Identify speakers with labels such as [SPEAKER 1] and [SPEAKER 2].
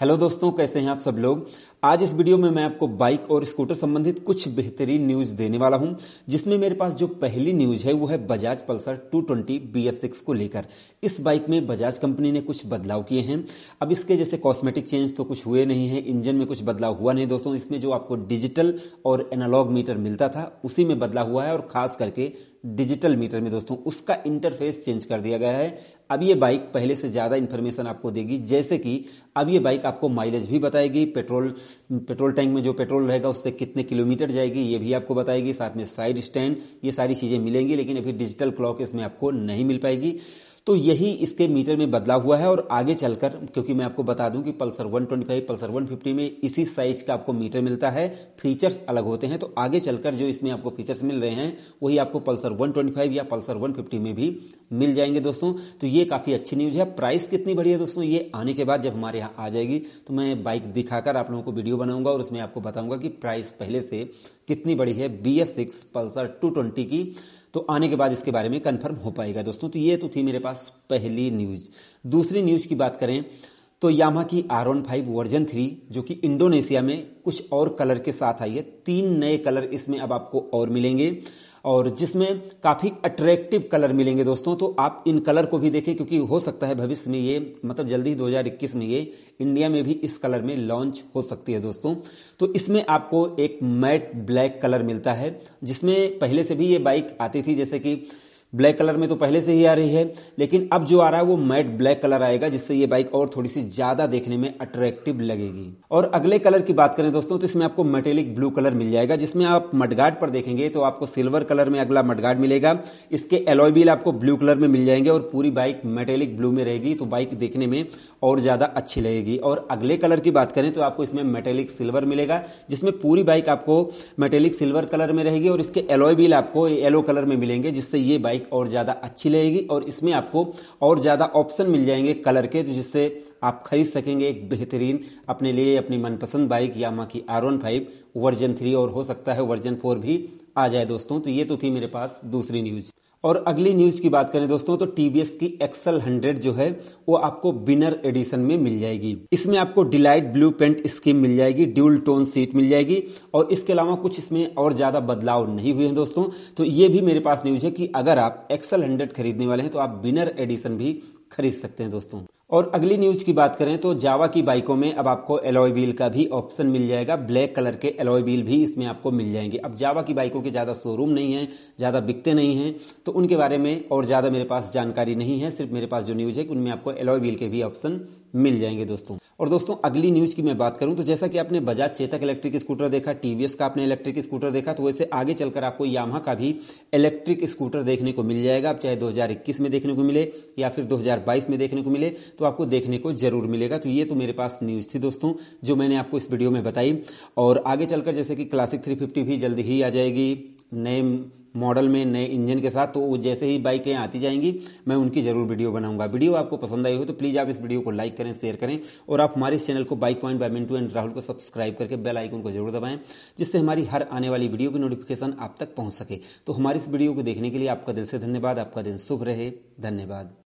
[SPEAKER 1] hello दोस्तों कैसे हैं आप सब लोग आज इस वीडियो में मैं आपको बाइक और स्कूटर संबंधित कुछ बेहतरीन न्यूज देने वाला हूं जिसमें मेरे पास जो पहली न्यूज है वो है बजाज पल्सर 220 बी को लेकर इस बाइक में बजाज कंपनी ने कुछ बदलाव किए हैं अब इसके जैसे कॉस्मेटिक चेंज तो कुछ हुए नहीं है इंजन में कुछ बदलाव हुआ नहीं दोस्तों इसमें जो आपको डिजिटल और एनालॉग मीटर मिलता था उसी में बदलाव हुआ है और खास करके डिजिटल मीटर में दोस्तों उसका इंटरफेस चेंज कर दिया गया है अब ये बाइक पहले से ज़्यादा इन्फॉर्मेशन आपको देगी जैसे कि अब ये बाइक आपको माइलेज भी बताएगी पेट्रोल पेट्रोल टैंक में जो पेट्रोल रहेगा उससे कितने किलोमीटर जाएगी ये भी आपको बताएगी साथ में साइड स्टैंड ये सारी चीज़ें मिलेंगी लेकिन अभी डिजिटल क्लॉक इसमें आपको नहीं मिल पाएगी तो यही इसके मीटर में बदलाव हुआ है और आगे चलकर क्योंकि मैं आपको बता दूं कि पल्सर 125 पल्सर 150 में इसी साइज का आपको मीटर मिलता है फीचर्स अलग होते हैं तो आगे चलकर जो इसमें आपको फीचर्स मिल रहे हैं वही आपको पल्सर 125 या पल्सर 150 में भी मिल जाएंगे दोस्तों तो ये काफी अच्छी न्यूज है प्राइस कितनी बढ़ी है दोस्तों ये आने के बाद जब हमारे यहाँ आ जाएगी तो मैं बाइक दिखाकर आप लोगों को वीडियो बनाऊंगा और उसमें आपको बताऊंगा कि प्राइस पहले से कितनी बड़ी है B S six Pulsar two twenty की तो आने के बाद इसके बारे में कंफर्म हो पाएगा दोस्तों तो ये तो थी मेरे पास पहली न्यूज दूसरी न्यूज की बात करें तो यामा की R one five version three जो कि इंडोनेशिया में कुछ और कलर के साथ आई है तीन नए कलर इसमें अब आपको और मिलेंगे और जिसमें काफ़ी अट्रैक्टिव कलर मिलेंगे दोस्तों तो आप इन कलर को भी देखें क्योंकि हो सकता है भविष्य में ये मतलब जल्दी ही दो में ये इंडिया में भी इस कलर में लॉन्च हो सकती है दोस्तों तो इसमें आपको एक मैट ब्लैक कलर मिलता है जिसमें पहले से भी ये बाइक आती थी जैसे कि ब्लैक कलर में तो पहले से ही आ रही है लेकिन अब जो आ रहा है वो मैट ब्लैक कलर आएगा जिससे ये बाइक और थोड़ी सी ज्यादा देखने में अट्रैक्टिव लगेगी और अगले कलर की बात करें दोस्तों तो इसमें आपको मेटेलिक ब्लू कलर मिल जाएगा जिसमें आप मडगार्ड पर देखेंगे तो आपको सिल्वर कलर में अगला मडगार्ड मिलेगा इसके एलॉय आपको ब्लू कलर में मिल जाएंगे और पूरी बाइक मेटेलिक ब्लू में रहेगी तो बाइक देखने में और ज्यादा अच्छी लगेगी और अगले कलर की बात करें तो आपको इसमें मेटेलिक सिल्वर मिलेगा जिसमें पूरी बाइक आपको मेटेलिक सिल्वर कलर में रहेगी और इसके एलॉय आपको येलो कलर में मिलेंगे जिससे ये बाइक बाइक और ज़्यादा अच्छी लगेगी और इसमें आपको और ज़्यादा ऑप्शन मिल जाएंगे कलर के तो जिससे आप खरीद सकेंगे एक बेहतरीन अपने लिए अपनी मनपसंद बाइक यामा की R one five version three और हो सकता है वर्जन फोर भी आ जाए दोस्तों तो ये तो थी मेरे पास दूसरी न्यूज और अगली न्यूज की बात करें दोस्तों तो टीवीएस की एक्सल हंड्रेड जो है वो आपको बिनर एडिशन में मिल जाएगी इसमें आपको डिलाइट ब्लू पेंट स्कीम मिल जाएगी ड्यूल टोन सीट मिल जाएगी और इसके अलावा कुछ इसमें और ज्यादा बदलाव नहीं हुए हैं दोस्तों तो ये भी मेरे पास न्यूज है कि अगर आप एक्सल हंड्रेड खरीदने वाले हैं तो आप बिनर एडिशन भी खरीद सकते हैं दोस्तों और अगली न्यूज की बात करें तो जावा की बाइकों में अब आपको एलॉय व्हील का भी ऑप्शन मिल जाएगा ब्लैक कलर के एलॉय व्हील भी इसमें आपको मिल जाएंगे अब जावा की बाइकों के ज़्यादा शोरूम नहीं है ज़्यादा बिकते नहीं है तो उनके बारे में और ज़्यादा मेरे पास जानकारी नहीं है सिर्फ मेरे पास जो न्यूज़ है कि उनमें आपको एलॉय व्हील के भी ऑप्शन मिल जाएंगे दोस्तों और दोस्तों अगली न्यूज की मैं बात करूं तो जैसा कि आपने बजाज चेतक इलेक्ट्रिक स्कूटर देखा टीवीएस का आपने इलेक्ट्रिक स्कूटर देखा तो वैसे आगे चलकर आपको यामा का भी इलेक्ट्रिक स्कूटर देखने को मिल जाएगा आप चाहे 2021 में देखने को मिले या फिर 2022 में देखने को मिले तो आपको देखने को जरूर मिलेगा तो ये तो मेरे पास न्यूज थी दोस्तों जो मैंने आपको इस वीडियो में बताई और आगे चलकर जैसे कि क्लासिक थ्री भी जल्द ही आ जाएगी नए मॉडल में नए इंजन के साथ तो जैसे ही बाइकें आती जाएंगी मैं उनकी जरूर वीडियो बनाऊंगा वीडियो आपको पसंद आई हो तो प्लीज़ आप इस वीडियो को लाइक करें शेयर करें और आप हमारे चैनल को bike point by Mintu and Rahul को सब्सक्राइब करके बेल आइकन को जरूर दबाएं जिससे हमारी हर आने वाली वीडियो की नोटिफिकेशन आप तक पहुंच सके तो हमारी इस वीडियो को देखने के लिए आपका दिल से धन्यवाद आपका दिन शुभ रहे धन्यवाद